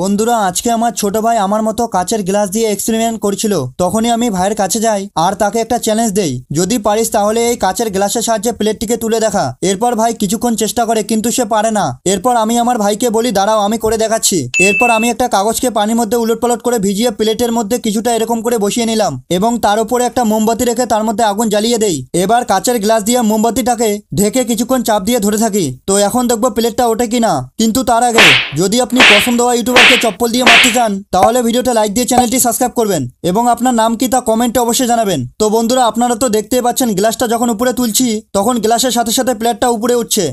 বন্ধুরা আজকে আমার ছোট ভাই আমার মতো কাচের গ্লাস দিয়ে এক্সপেরিমেন্ট করছিল তখনই আমি ভাইয়ের কাছে যাই আর তাকে একটা চ্যালেঞ্জ দেই যদি পারিস তাহলে এই কাচের গ্লাসের সাহায্যে প্লেটটিকে তুলে দেখা এরপর ভাই কিছুক্ষণ চেষ্টা করে কিন্তু সে পারে না এরপর আমি আমার ভাইকে বলি দাঁড়াও আমি করে দেখাচ্ছি এরপর আমি একটা কাগজকে পানির মধ্যে উলটপালট করে ভিজিয়ে প্লেটের মধ্যে কিছুটা এরকম করে বসিয়ে নিলাম এবং তার উপরে একটা মোমবাতি রেখে তার মধ্যে আগুন জ্বালিয়ে দেই এবার কাচের গ্লাস দিয়ে মোমবাতিটাকে ঢেকে কিছুক্ষণ চাপ দিয়ে ধরে থাকি তো এখন দেখবো প্লেটটা ওঠে কিনা কিন্তু তার আগে যদি আপনি পছন্দ হয় ইউটিউব একজনকে চপ্পল দিয়ে মারতে চান তাহলে ভিডিওটা লাইক দিয়ে চ্যানেলটি সাবস্ক্রাইব করবেন এবং আপনার নাম কি তা কমেন্টে অবশ্যই জানাবেন তো বন্ধুরা আপনারা তো দেখতেই পাচ্ছেন গ্লাসটা যখন উপরে তুলছি তখন গ্লাসের সাথে সাথে প্লেটটা উপরে উঠছে